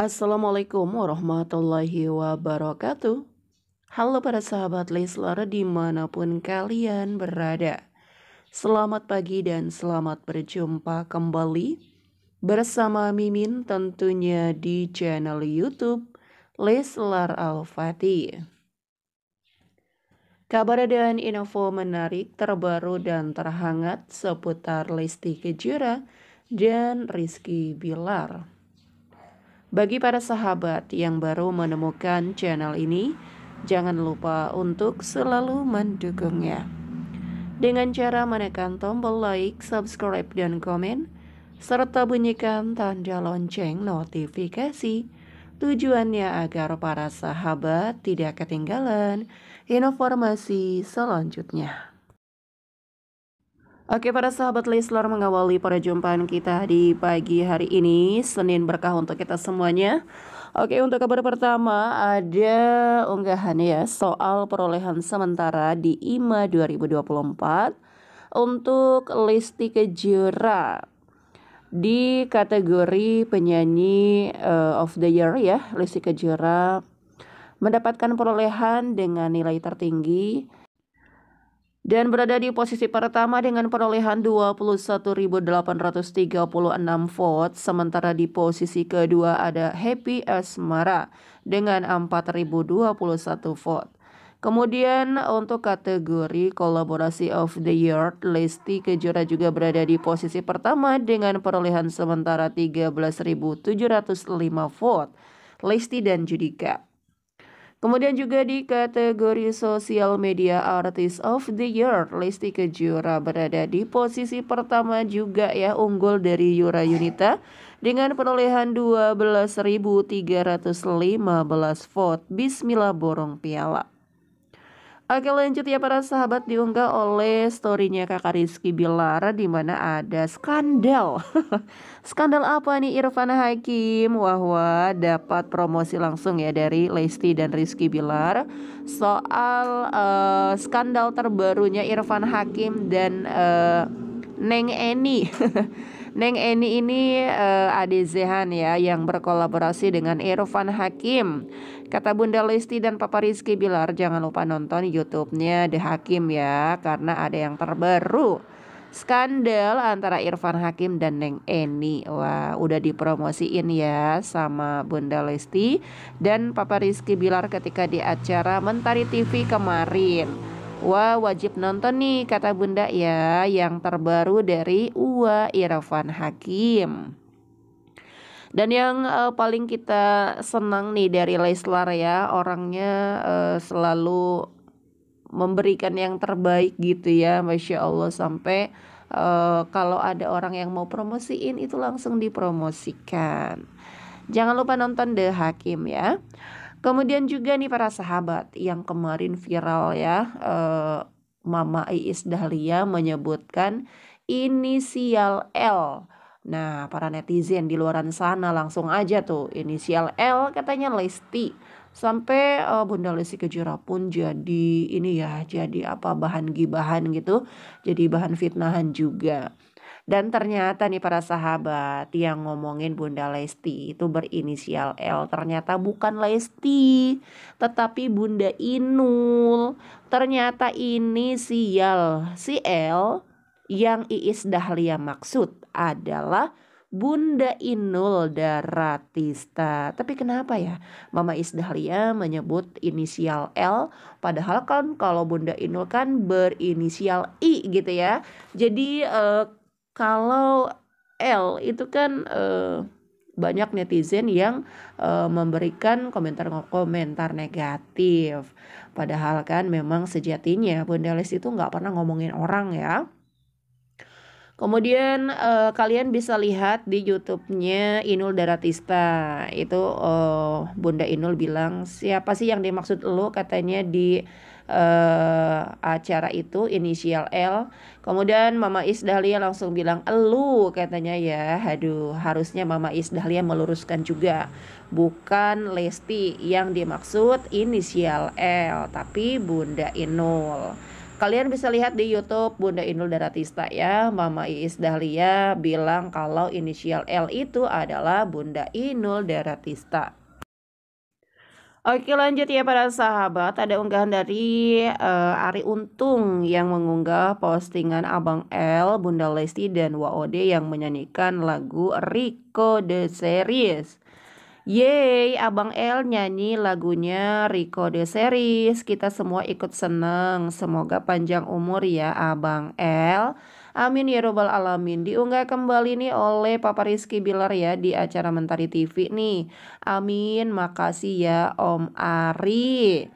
Assalamualaikum warahmatullahi wabarakatuh. Halo para sahabat Leslar dimanapun kalian berada. Selamat pagi dan selamat berjumpa kembali bersama Mimin tentunya di channel YouTube Leslar Al-Fatih. Kabar dan info menarik terbaru dan terhangat seputar Lesti Kejora dan Rizky Bilar. Bagi para sahabat yang baru menemukan channel ini, jangan lupa untuk selalu mendukungnya. Dengan cara menekan tombol like, subscribe, dan komen, serta bunyikan tanda lonceng notifikasi. Tujuannya agar para sahabat tidak ketinggalan informasi selanjutnya. Oke para sahabat Leslar mengawali perjumpaan kita di pagi hari ini Senin berkah untuk kita semuanya Oke untuk kabar pertama ada unggahan ya soal perolehan sementara di IMA 2024 Untuk Listi Kejora di kategori penyanyi uh, of the year ya Listi Kejora mendapatkan perolehan dengan nilai tertinggi dan berada di posisi pertama dengan perolehan 21.836 vote, sementara di posisi kedua ada Happy Asmara dengan 4.021 vote. Kemudian untuk kategori kolaborasi of the year, Lesti Kejora juga berada di posisi pertama dengan perolehan sementara 13.705 vote. Lesti dan Judika. Kemudian juga di kategori Social Media Artist of the Year, Lesti Kejora berada di posisi pertama juga ya unggul dari Yura Yunita dengan perolehan 12.315 vote. Bismillah borong piala. Oke lanjut ya para sahabat diunggah oleh storynya kakak Rizky Bilar di mana ada skandal Skandal apa nih Irfan Hakim Wah wah dapat promosi langsung ya dari Lesti dan Rizky Bilar Soal uh, skandal terbarunya Irfan Hakim dan uh, Neng Eni Neng Eni ini uh, Ade Zehan ya yang berkolaborasi dengan Irfan Hakim Kata Bunda Lesti dan Papa Rizky Bilar, jangan lupa nonton YouTube-nya The Hakim ya, karena ada yang terbaru. Skandal antara Irfan Hakim dan Neng Eni. Wah, udah dipromosiin ya sama Bunda Lesti dan Papa Rizky Bilar ketika di acara Mentari TV kemarin. Wah, wajib nonton nih kata Bunda ya yang terbaru dari Uwa Irfan Hakim. Dan yang uh, paling kita senang nih dari Leslar ya, orangnya uh, selalu memberikan yang terbaik gitu ya, masya Allah sampai uh, kalau ada orang yang mau promosiin itu langsung dipromosikan. Jangan lupa nonton The Hakim ya. Kemudian juga nih para sahabat yang kemarin viral ya, uh, Mama Iis Dahlia menyebutkan inisial L Nah, para netizen di luaran sana langsung aja tuh inisial L katanya Lesti. Sampai uh, Bunda Lesti Kejora pun jadi ini ya, jadi apa bahan gibahan gitu, jadi bahan fitnahan juga. Dan ternyata nih para sahabat yang ngomongin Bunda Lesti itu berinisial L ternyata bukan Lesti tetapi Bunda Inul. Ternyata inisial si L yang Iis Dahlia maksud adalah Bunda Inul Daratista. Tapi kenapa ya Mama Isdahlia menyebut inisial L padahal kan kalau Bunda Inul kan berinisial I gitu ya. Jadi eh, kalau L itu kan eh, banyak netizen yang uh, memberikan komentar-komentar negatif. Padahal kan memang sejatinya Bunda Les itu nggak pernah ngomongin orang ya. Kemudian uh, kalian bisa lihat di YouTube-nya Inul Daratista. Itu uh, Bunda Inul bilang siapa sih yang dimaksud lu?" katanya di uh, acara itu inisial L. Kemudian Mama Is langsung bilang elu katanya ya. Aduh, harusnya Mama Is meluruskan juga bukan Lesti yang dimaksud inisial L, tapi Bunda Inul. Kalian bisa lihat di YouTube Bunda Inul Daratista ya, Mama Iis Dahlia bilang kalau inisial L itu adalah Bunda Inul Daratista. Oke lanjut ya para sahabat ada unggahan dari uh, Ari Untung yang mengunggah postingan Abang L, Bunda Lesti dan WOD yang menyanyikan lagu Rico The Series Yeay, Abang El nyanyi lagunya Rico de Series. Kita semua ikut seneng. Semoga panjang umur ya Abang El. Amin ya robbal alamin. Diunggah kembali nih oleh Papa Rizky Bilar ya di acara Mentari TV nih. Amin, makasih ya Om Ari.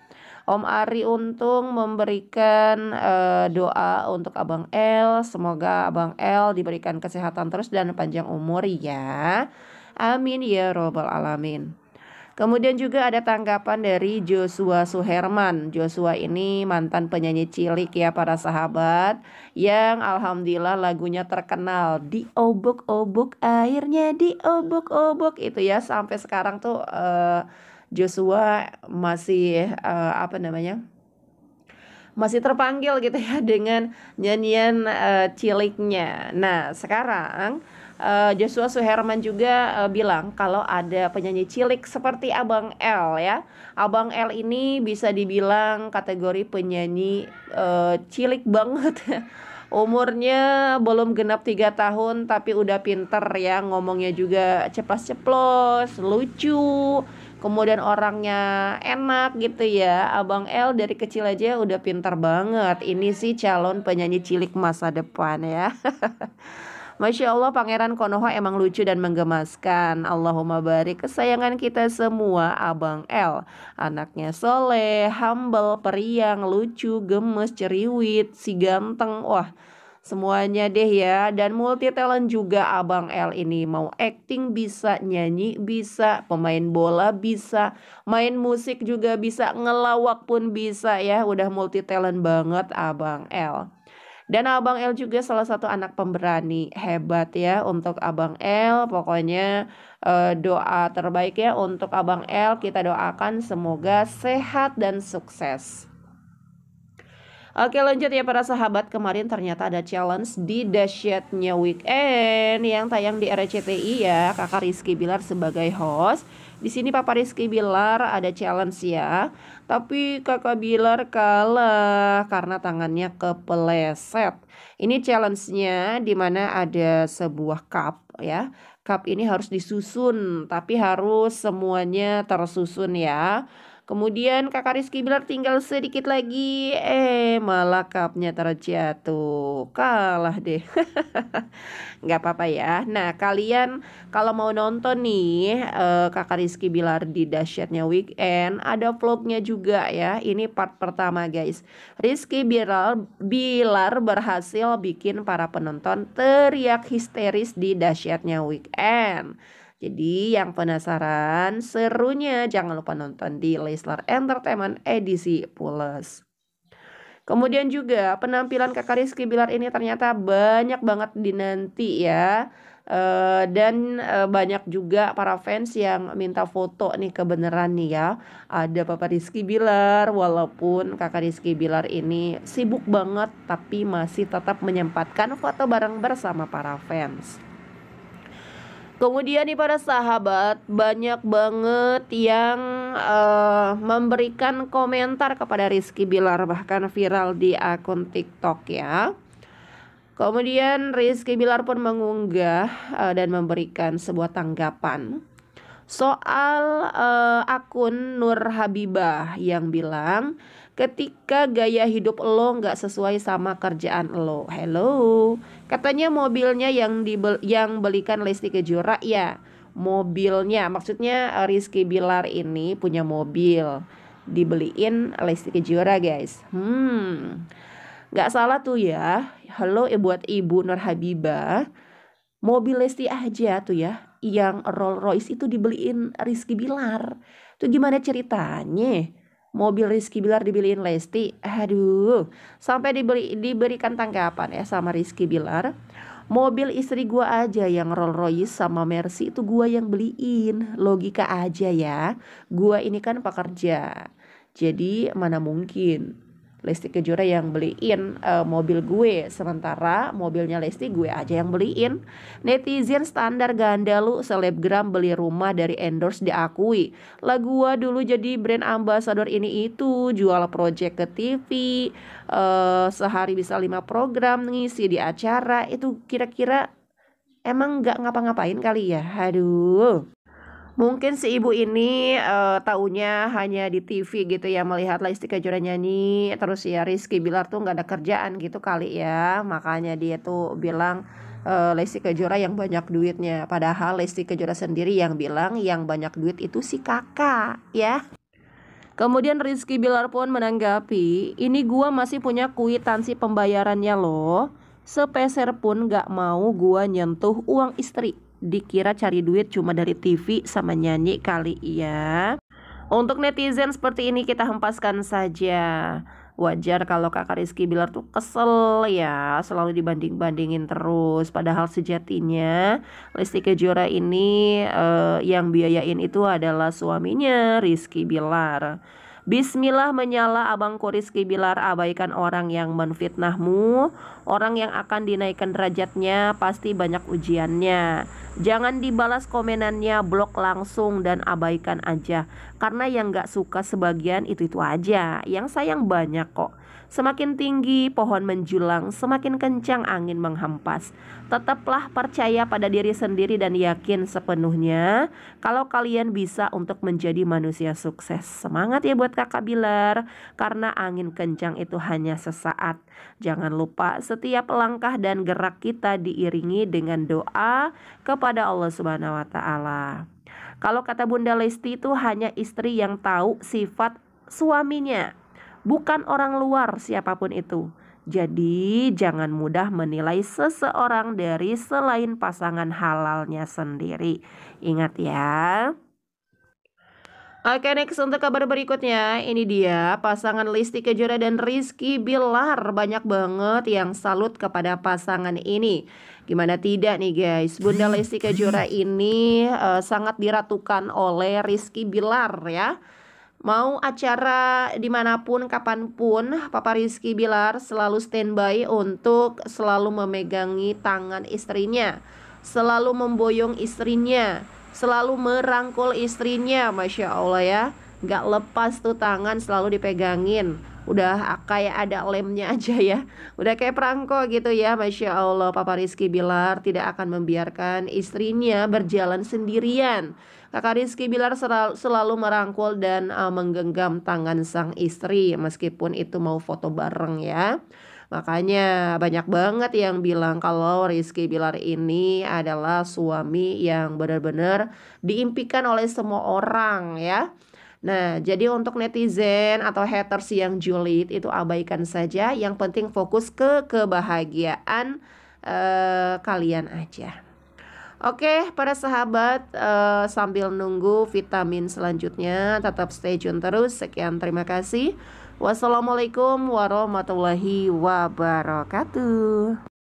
Om Ari Untung memberikan uh, doa untuk Abang L. Semoga Abang L diberikan kesehatan terus dan panjang umur ya. Amin ya robbal alamin. Kemudian juga ada tanggapan dari Joshua Suherman. Joshua ini mantan penyanyi cilik ya para sahabat yang alhamdulillah lagunya terkenal di obok-obok airnya di obok-obok itu ya sampai sekarang tuh uh, Joshua masih uh, apa namanya? masih terpanggil gitu ya dengan nyanyian uh, ciliknya. Nah, sekarang uh, Joshua Suherman juga uh, bilang kalau ada penyanyi cilik seperti Abang L ya. Abang L ini bisa dibilang kategori penyanyi uh, cilik banget. Umurnya belum genap tiga tahun tapi udah pinter ya ngomongnya juga ceplos-ceplos, lucu kemudian orangnya enak gitu ya abang L dari kecil aja udah pintar banget ini sih calon penyanyi cilik masa depan ya Masya Allah Pangeran Konoha emang lucu dan menggemaskan Allahumma barik kesayangan kita semua Abang L Anaknya soleh, humble, periang, lucu, gemes, ceriwit, si ganteng Wah semuanya deh ya dan multi talent juga abang L ini mau acting bisa nyanyi bisa pemain bola bisa main musik juga bisa ngelawak pun bisa ya udah multi talent banget abang L dan Abang L juga salah satu anak pemberani hebat ya untuk Abang L. Pokoknya eh, doa terbaik ya untuk Abang L. Kita doakan semoga sehat dan sukses. Oke lanjut ya para sahabat kemarin ternyata ada challenge di dasyatnya weekend yang tayang di RCTI ya kakak Rizky Bilar sebagai host. Di sini Papa Rizky Bilar ada challenge ya. Tapi kakak Bilar kalah karena tangannya kepeleset. Ini challenge-nya dimana ada sebuah cup ya. Cup ini harus disusun tapi harus semuanya tersusun ya Kemudian kakak Rizky Bilar tinggal sedikit lagi. Eh malah cupnya terjatuh. Kalah deh. Nggak apa-apa ya. Nah kalian kalau mau nonton nih eh, kakak Rizky Bilar di Dasyatnya Weekend. Ada vlognya juga ya. Ini part pertama guys. Rizky Bilar, Bilar berhasil bikin para penonton teriak histeris di Dasyatnya Weekend. Jadi yang penasaran serunya jangan lupa nonton di Leisler Entertainment edisi Plus. Kemudian juga penampilan Kakak Rizky Bilar ini ternyata banyak banget dinanti ya. Uh, dan uh, banyak juga para fans yang minta foto nih kebenaran nih ya ada Papa Rizky Bilar walaupun kakak Rizky Bilar ini sibuk banget tapi masih tetap menyempatkan foto bareng bersama para fans. Kemudian nih para sahabat banyak banget yang uh, memberikan komentar kepada Rizky Bilar bahkan viral di akun TikTok ya. Kemudian Rizky Bilar pun mengunggah uh, dan memberikan sebuah tanggapan soal uh, akun Nur Habibah yang bilang ketika gaya hidup lo nggak sesuai sama kerjaan lo. Hello, Katanya mobilnya yang dibel yang belikan Lesti Kejora ya. Mobilnya maksudnya eh, Rizky Bilar ini punya mobil dibeliin Lesti Kejora guys. Hmm. Gak salah tuh ya. Halo ya buat Ibu Nur Habibah. Mobil Lesti aja tuh ya yang Rolls Royce itu dibeliin Rizky Bilar. Tuh gimana ceritanya? mobil Rizky Bilar dibeliin Lesti. Aduh, sampai diberi diberikan tanggapan ya sama Rizky Bilar. Mobil istri gua aja yang Rolls Royce sama Mercy itu gua yang beliin. Logika aja ya. Gua ini kan pekerja. Jadi mana mungkin Lesti Kejora yang beliin uh, mobil gue sementara mobilnya Lesti gue aja yang beliin netizen standar ganda lu selebgram beli rumah dari endorse diakui lah gue dulu jadi brand ambassador ini itu jual proyek ke TV uh, eh, sehari bisa lima program ngisi di acara itu kira-kira emang nggak ngapa-ngapain kali ya aduh mungkin si ibu ini uh, taunya hanya di TV gitu ya melihat Lesti Kejora nyanyi terus ya Rizky Bilar tuh nggak ada kerjaan gitu kali ya makanya dia tuh bilang uh, eh, Lesti Kejora yang banyak duitnya padahal Lesti Kejora sendiri yang bilang yang banyak duit itu si kakak ya Kemudian Rizky Bilar pun menanggapi, ini gua masih punya kuitansi pembayarannya loh. Sepeser pun gak mau gua nyentuh uang istri dikira cari duit cuma dari TV sama nyanyi kali ya. Untuk netizen seperti ini kita hempaskan saja. Wajar kalau kakak Rizky Bilar tuh kesel ya Selalu dibanding-bandingin terus Padahal sejatinya Lesti Kejora ini eh, Yang biayain itu adalah suaminya Rizky Bilar Bismillah menyala Abang Kuriski Bilar abaikan orang yang menfitnahmu Orang yang akan dinaikkan derajatnya pasti banyak ujiannya Jangan dibalas komenannya blok langsung dan abaikan aja Karena yang gak suka sebagian itu-itu aja Yang sayang banyak kok Semakin tinggi pohon menjulang, semakin kencang angin menghempas. Tetaplah percaya pada diri sendiri dan yakin sepenuhnya kalau kalian bisa untuk menjadi manusia sukses. Semangat ya buat Kakak Bilar karena angin kencang itu hanya sesaat. Jangan lupa setiap langkah dan gerak kita diiringi dengan doa kepada Allah Subhanahu wa taala. Kalau kata Bunda Lesti itu hanya istri yang tahu sifat suaminya bukan orang luar siapapun itu. Jadi, jangan mudah menilai seseorang dari selain pasangan halalnya sendiri. Ingat ya. Oke next untuk kabar berikutnya ini dia pasangan Listi Kejora dan Rizky Bilar banyak banget yang salut kepada pasangan ini Gimana tidak nih guys Bunda Listi Kejora ini uh, sangat diratukan oleh Rizky Bilar ya Mau acara dimanapun, kapanpun, Papa Rizky Bilar selalu standby untuk selalu memegangi tangan istrinya, selalu memboyong istrinya, selalu merangkul istrinya. Masya Allah ya, gak lepas tuh tangan selalu dipegangin udah kayak ada lemnya aja ya udah kayak perangko gitu ya masya allah papa Rizky Bilar tidak akan membiarkan istrinya berjalan sendirian kakak Rizky Bilar selalu, merangkul dan uh, menggenggam tangan sang istri meskipun itu mau foto bareng ya Makanya banyak banget yang bilang kalau Rizky Bilar ini adalah suami yang benar-benar diimpikan oleh semua orang ya Nah, jadi untuk netizen atau haters yang julid itu abaikan saja, yang penting fokus ke kebahagiaan uh, kalian aja. Oke, para sahabat, uh, sambil nunggu vitamin selanjutnya, tetap stay tune terus. Sekian, terima kasih. Wassalamualaikum warahmatullahi wabarakatuh.